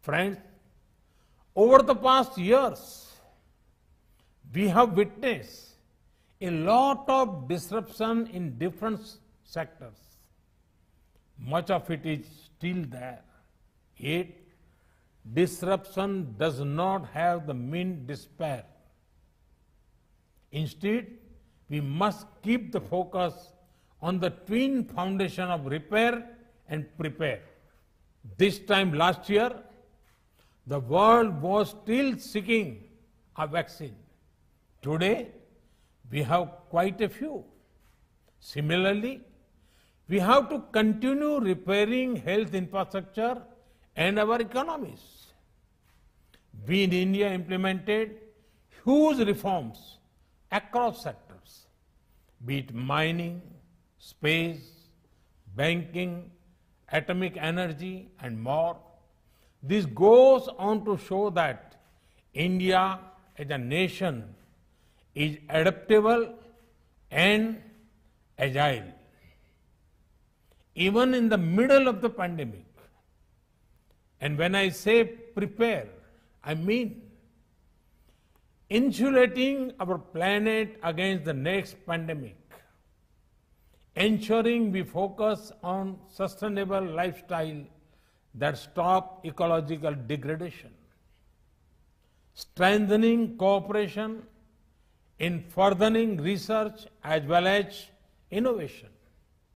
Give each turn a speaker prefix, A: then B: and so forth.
A: Friends, over the past years, we have witnessed a lot of disruption in different sectors. Much of it is still there. Yet, disruption does not have the mean despair. Instead, we must keep the focus on the twin foundation of repair and prepare. This time last year, the world was still seeking a vaccine. Today, we have quite a few. Similarly, we have to continue repairing health infrastructure and our economies. We in India implemented huge reforms across sectors, be it mining, space, banking, atomic energy, and more this goes on to show that India as a nation is adaptable and agile. Even in the middle of the pandemic, and when I say prepare, I mean insulating our planet against the next pandemic, ensuring we focus on sustainable lifestyle that stop ecological degradation, strengthening cooperation in furthering research as well as innovation,